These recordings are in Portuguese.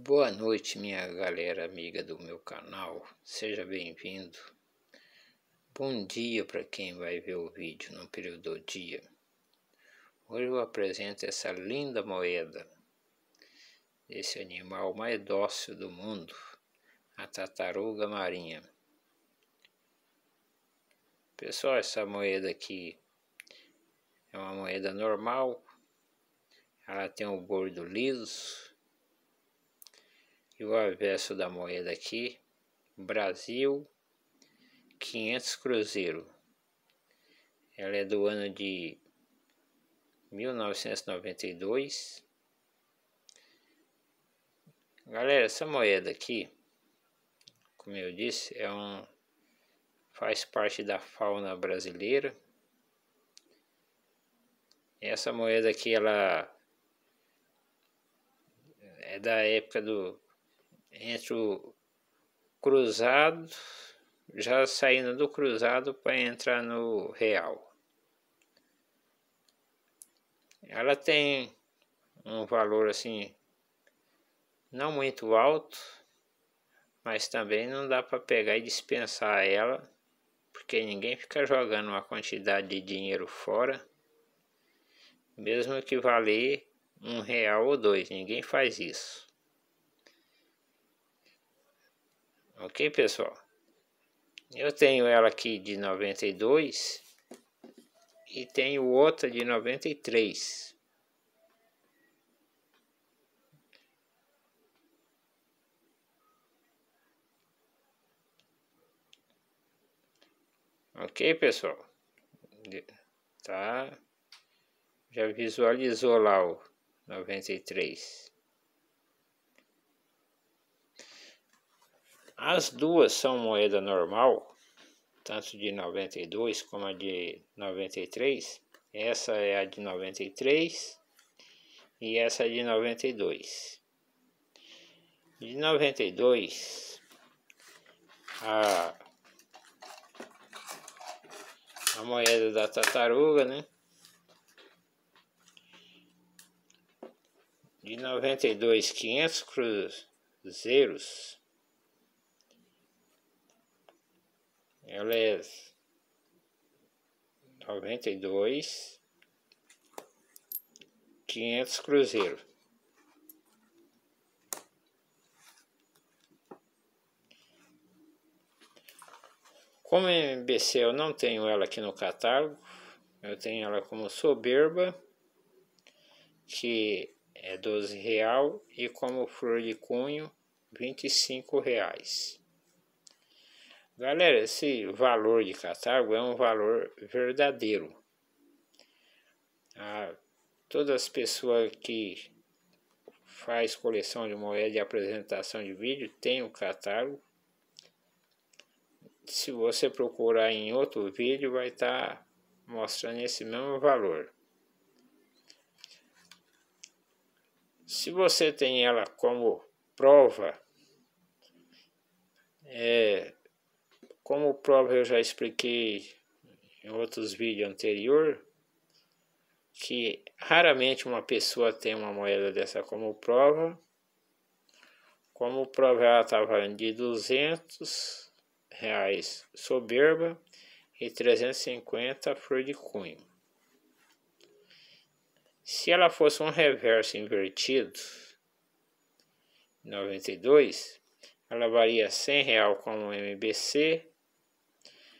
Boa noite, minha galera amiga do meu canal, seja bem-vindo. Bom dia para quem vai ver o vídeo no período do dia. Hoje eu apresento essa linda moeda desse animal mais dócil do mundo, a tartaruga marinha. Pessoal, essa moeda aqui é uma moeda normal, ela tem o um bordo liso e o avesso da moeda aqui, Brasil 500 Cruzeiro. Ela é do ano de 1992. Galera, essa moeda aqui, como eu disse, é um faz parte da fauna brasileira. Essa moeda aqui ela é da época do entre o cruzado, já saindo do cruzado para entrar no real. Ela tem um valor assim não muito alto, mas também não dá para pegar e dispensar ela, porque ninguém fica jogando uma quantidade de dinheiro fora, mesmo que valer um real ou dois, ninguém faz isso. Ok, pessoal? Eu tenho ela aqui de 92 e tenho outra de 93. Ok, pessoal? Tá? Já visualizou lá o 93. As duas são moeda normal, tanto de 92 como a de 93. Essa é a de 93 e essa é de 92. De 92, a, a moeda da tartaruga, né? De 92, 500 cruzeiros ela é 92 500 cruzeiro como é MBC eu não tenho ela aqui no catálogo eu tenho ela como soberba que é 12 real e como flor de cunho 25 reais Galera, esse valor de catálogo é um valor verdadeiro. Ah, todas as pessoas que faz coleção de moeda e apresentação de vídeo tem o um catálogo. Se você procurar em outro vídeo, vai estar tá mostrando esse mesmo valor. Se você tem ela como prova, é, como o próprio eu já expliquei em outros vídeos anterior, que raramente uma pessoa tem uma moeda dessa como prova. Como prova ela estava valendo de 200 reais soberba e 350 flor de cunho. Se ela fosse um reverso invertido, 92, ela varia 100 real como MBC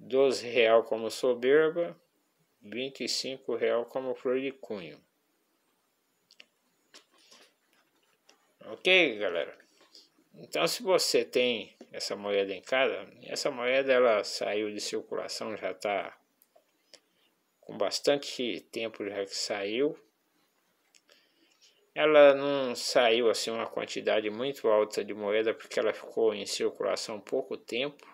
doze real como soberba, vinte e cinco real como flor de cunho. Ok, galera? Então, se você tem essa moeda em casa, essa moeda ela saiu de circulação, já está com bastante tempo já que saiu. Ela não saiu assim uma quantidade muito alta de moeda porque ela ficou em circulação pouco tempo.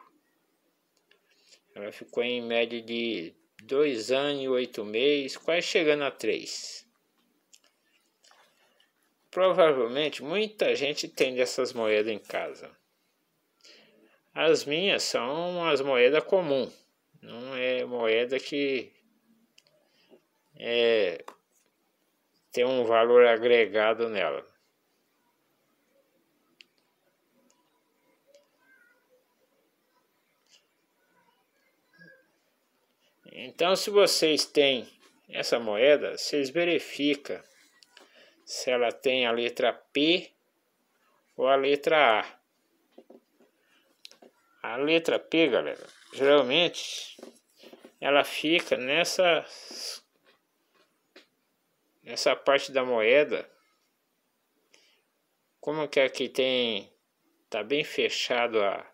Ela ficou em média de dois anos e oito meses, quase chegando a três. Provavelmente muita gente tem dessas moedas em casa. As minhas são as moedas comum, não é moeda que é, tem um valor agregado nela. Então, se vocês têm essa moeda, vocês verificam se ela tem a letra P ou a letra A. A letra P, galera, geralmente ela fica nessa nessa parte da moeda. Como que aqui tem tá bem fechado a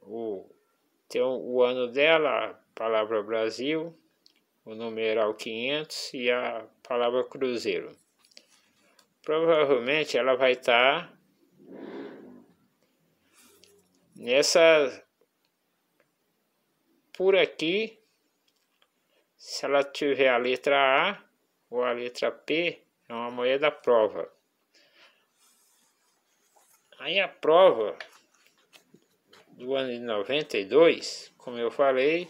o então o ano dela, a palavra Brasil, o numeral 500 é e a palavra Cruzeiro. Provavelmente ela vai estar tá nessa por aqui. Se ela tiver a letra A ou a letra P, é uma moeda prova. Aí a prova do ano de 92, como eu falei,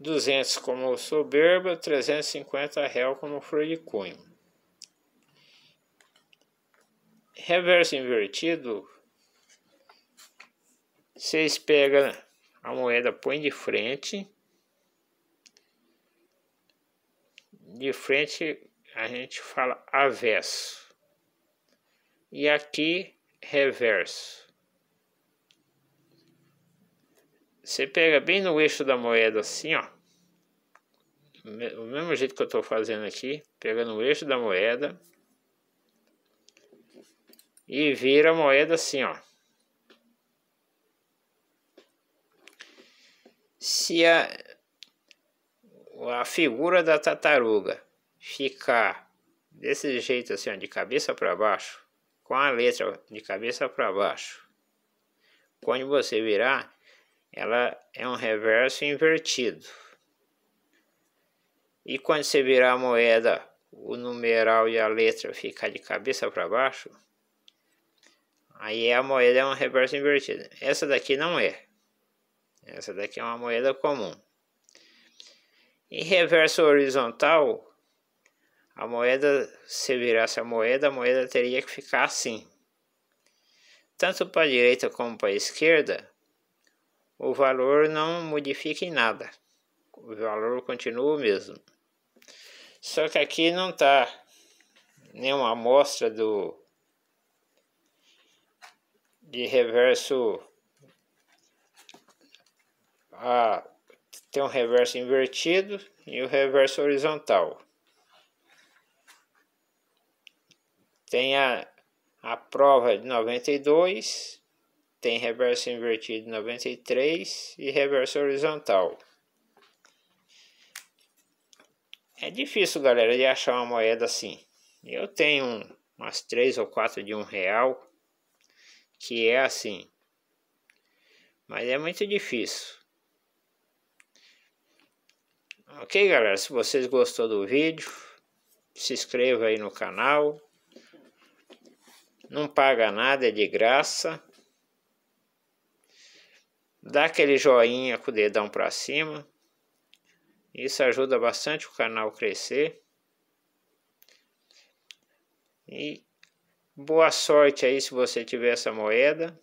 200 como soberba, 350 real como flor de cunho. Reverso invertido, vocês pegam a moeda, põe de frente, de frente a gente fala avesso, e aqui reverso. Você pega bem no eixo da moeda assim, ó. O mesmo jeito que eu estou fazendo aqui, pega no eixo da moeda e vira a moeda assim, ó. Se a, a figura da tartaruga ficar desse jeito assim, ó, de cabeça para baixo, com a letra de cabeça para baixo, quando você virar, ela é um reverso invertido. E quando você virar a moeda, o numeral e a letra ficar de cabeça para baixo, aí a moeda é um reverso invertido. Essa daqui não é. Essa daqui é uma moeda comum. Em reverso horizontal, a moeda, se virasse a moeda, a moeda teria que ficar assim. Tanto para a direita como para a esquerda, o valor não modifica em nada. O valor continua o mesmo. Só que aqui não está nenhuma amostra do de reverso a tem um reverso invertido e o um reverso horizontal. Tem a, a prova de 92 tem reverso invertido 93 e reverso horizontal. É difícil, galera, de achar uma moeda assim. Eu tenho umas três ou quatro de um real que é assim, mas é muito difícil. Ok, galera, se vocês gostou do vídeo, se inscreva aí no canal. Não paga nada, é de graça. Dá aquele joinha com o dedão para cima. Isso ajuda bastante o canal crescer. E boa sorte aí se você tiver essa moeda.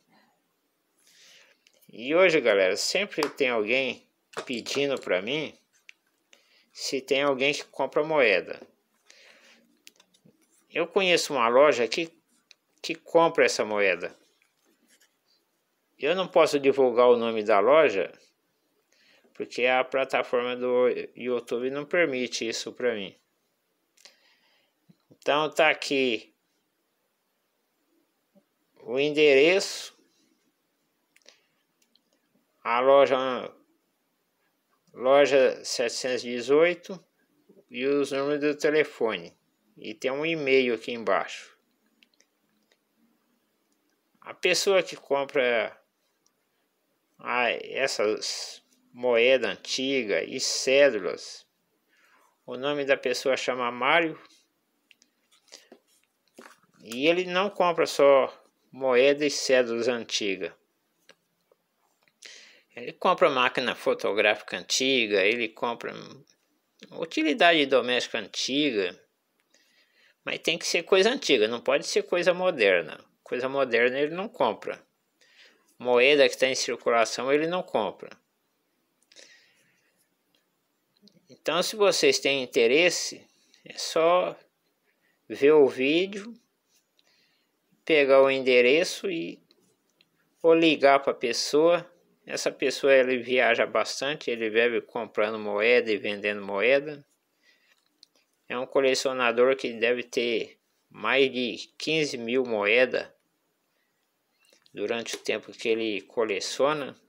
E hoje, galera, sempre tem alguém pedindo para mim se tem alguém que compra moeda. Eu conheço uma loja que, que compra essa moeda. Eu não posso divulgar o nome da loja, porque a plataforma do YouTube não permite isso para mim. Então tá aqui o endereço, a loja loja 718 e os números do telefone. E tem um e-mail aqui embaixo. A pessoa que compra a ah, essas moeda antiga e cédulas. O nome da pessoa chama Mário. E ele não compra só moeda e cédulas antiga. Ele compra máquina fotográfica antiga, ele compra utilidade doméstica antiga. Mas tem que ser coisa antiga, não pode ser coisa moderna. Coisa moderna ele não compra moeda que está em circulação ele não compra. Então, se vocês têm interesse, é só ver o vídeo, pegar o endereço e ou ligar para a pessoa. Essa pessoa ele viaja bastante, ele vive comprando moeda e vendendo moeda. É um colecionador que deve ter mais de 15 mil moedas durante o tempo que ele coleciona,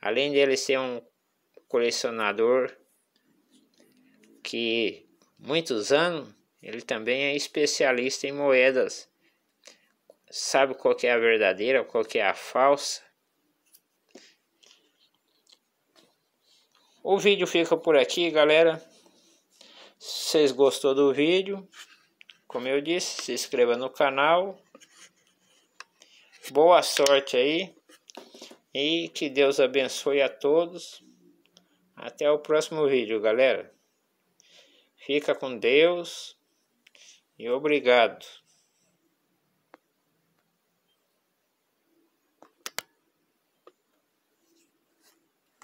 além de ele ser um colecionador que muitos anos, ele também é especialista em moedas. Sabe qual é a verdadeira, qual é a falsa. O vídeo fica por aqui, galera. Se vocês gostou do vídeo, como eu disse, se inscreva no canal Boa sorte aí e que Deus abençoe a todos. Até o próximo vídeo, galera. Fica com Deus e obrigado.